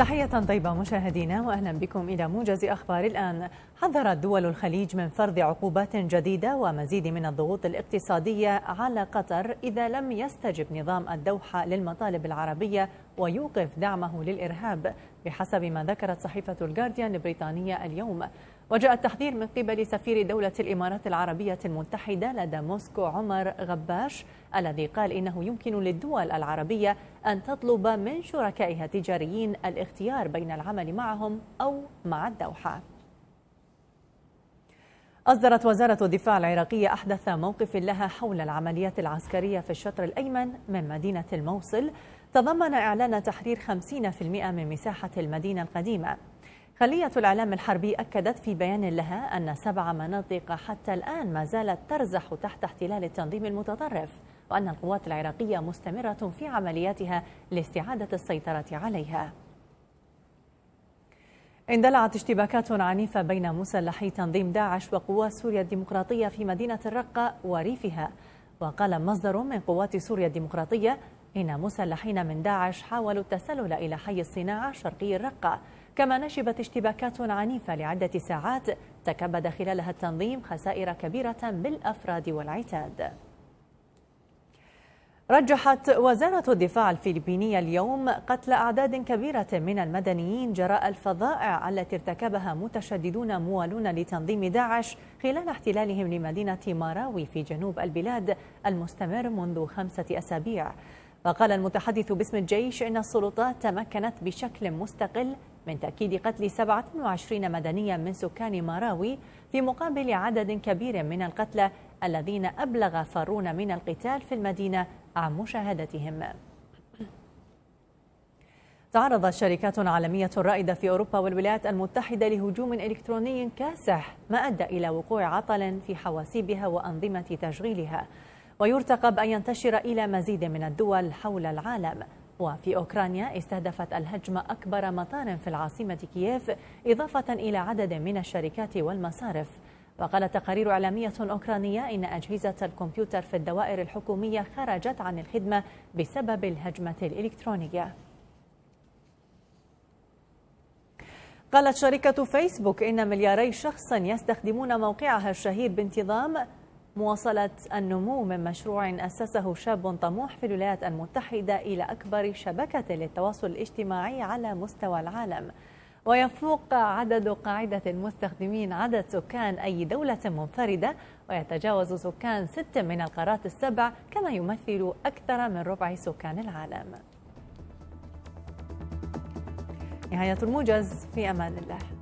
تحية طيبة مشاهدينا واهلا بكم الى موجز اخبار الان حذرت دول الخليج من فرض عقوبات جديدة ومزيد من الضغوط الاقتصادية على قطر اذا لم يستجب نظام الدوحة للمطالب العربية ويوقف دعمه للارهاب بحسب ما ذكرت صحيفة الجارديان البريطانية اليوم وجاء التحذير من قبل سفير دولة الإمارات العربية المتحدة لدى موسكو عمر غباش الذي قال إنه يمكن للدول العربية أن تطلب من شركائها التجاريين الاختيار بين العمل معهم أو مع الدوحة أصدرت وزارة الدفاع العراقية أحدث موقف لها حول العمليات العسكرية في الشطر الأيمن من مدينة الموصل تضمن إعلان تحرير 50% من مساحة المدينة القديمة خلية الإعلام الحربي أكدت في بيان لها أن سبع مناطق حتى الآن ما زالت ترزح تحت احتلال التنظيم المتطرف وأن القوات العراقية مستمرة في عملياتها لاستعادة السيطرة عليها اندلعت اشتباكات عنيفة بين مسلحي تنظيم داعش وقوات سوريا الديمقراطية في مدينة الرقة وريفها وقال مصدر من قوات سوريا الديمقراطية إن مسلحين من داعش حاولوا التسلل إلى حي الصناعة شرقي الرقة كما نشبت اشتباكات عنيفة لعدة ساعات تكبد خلالها التنظيم خسائر كبيرة بالأفراد والعتاد رجحت وزارة الدفاع الفلبينية اليوم قتل أعداد كبيرة من المدنيين جراء الفظائع التي ارتكبها متشددون موالون لتنظيم داعش خلال احتلالهم لمدينة ماراوي في جنوب البلاد المستمر منذ خمسة أسابيع وقال المتحدث باسم الجيش إن السلطات تمكنت بشكل مستقل من تأكيد قتل 27 مدنيا من سكان ماراوي في مقابل عدد كبير من القتلى الذين أبلغ فارون من القتال في المدينة عن مشاهدتهم تعرضت شركات عالمية رائدة في أوروبا والولايات المتحدة لهجوم إلكتروني كاسح ما أدى إلى وقوع عطل في حواسيبها وأنظمة تشغيلها ويرتقب أن ينتشر إلى مزيد من الدول حول العالم وفي أوكرانيا استهدفت الهجمة أكبر مطار في العاصمة كييف إضافة إلى عدد من الشركات والمصارف وقالت تقارير إعلامية أوكرانية إن أجهزة الكمبيوتر في الدوائر الحكومية خرجت عن الخدمة بسبب الهجمة الإلكترونية قالت شركة فيسبوك إن ملياري شخص يستخدمون موقعها الشهير بانتظام مواصلة النمو من مشروع أسسه شاب طموح في الولايات المتحدة إلى أكبر شبكة للتواصل الاجتماعي على مستوى العالم ويفوق عدد قاعدة المستخدمين عدد سكان أي دولة منفردة ويتجاوز سكان ست من القارات السبع كما يمثل أكثر من ربع سكان العالم نهاية الموجز في أمان الله